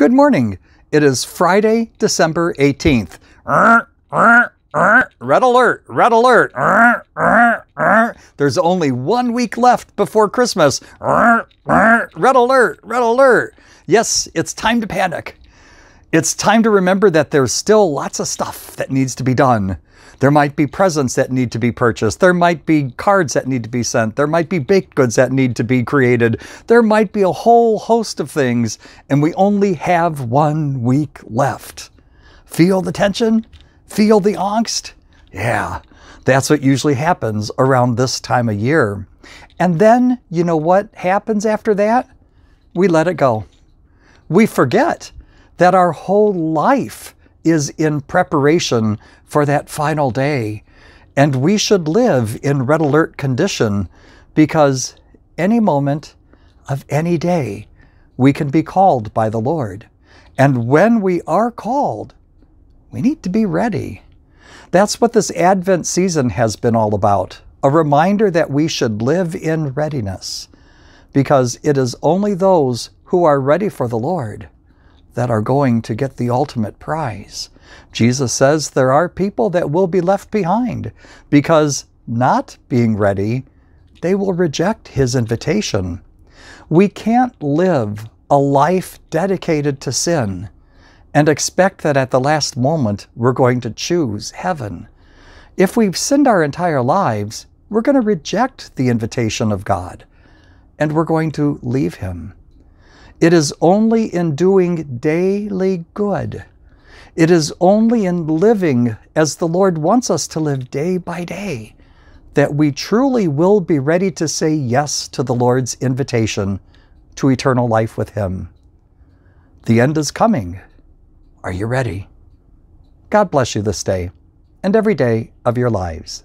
Good morning. It is Friday, December 18th. Red alert, red alert. There's only one week left before Christmas. Red alert, red alert. Yes, it's time to panic. It's time to remember that there's still lots of stuff that needs to be done. There might be presents that need to be purchased. There might be cards that need to be sent. There might be baked goods that need to be created. There might be a whole host of things, and we only have one week left. Feel the tension? Feel the angst? Yeah, that's what usually happens around this time of year. And then, you know what happens after that? We let it go. We forget that our whole life is in preparation for that final day. And we should live in red alert condition because any moment of any day we can be called by the Lord. And when we are called, we need to be ready. That's what this Advent season has been all about a reminder that we should live in readiness because it is only those who are ready for the Lord that are going to get the ultimate prize. Jesus says there are people that will be left behind because not being ready, they will reject his invitation. We can't live a life dedicated to sin and expect that at the last moment we're going to choose heaven. If we've sinned our entire lives, we're going to reject the invitation of God and we're going to leave him. It is only in doing daily good. It is only in living as the Lord wants us to live day by day that we truly will be ready to say yes to the Lord's invitation to eternal life with Him. The end is coming. Are you ready? God bless you this day and every day of your lives.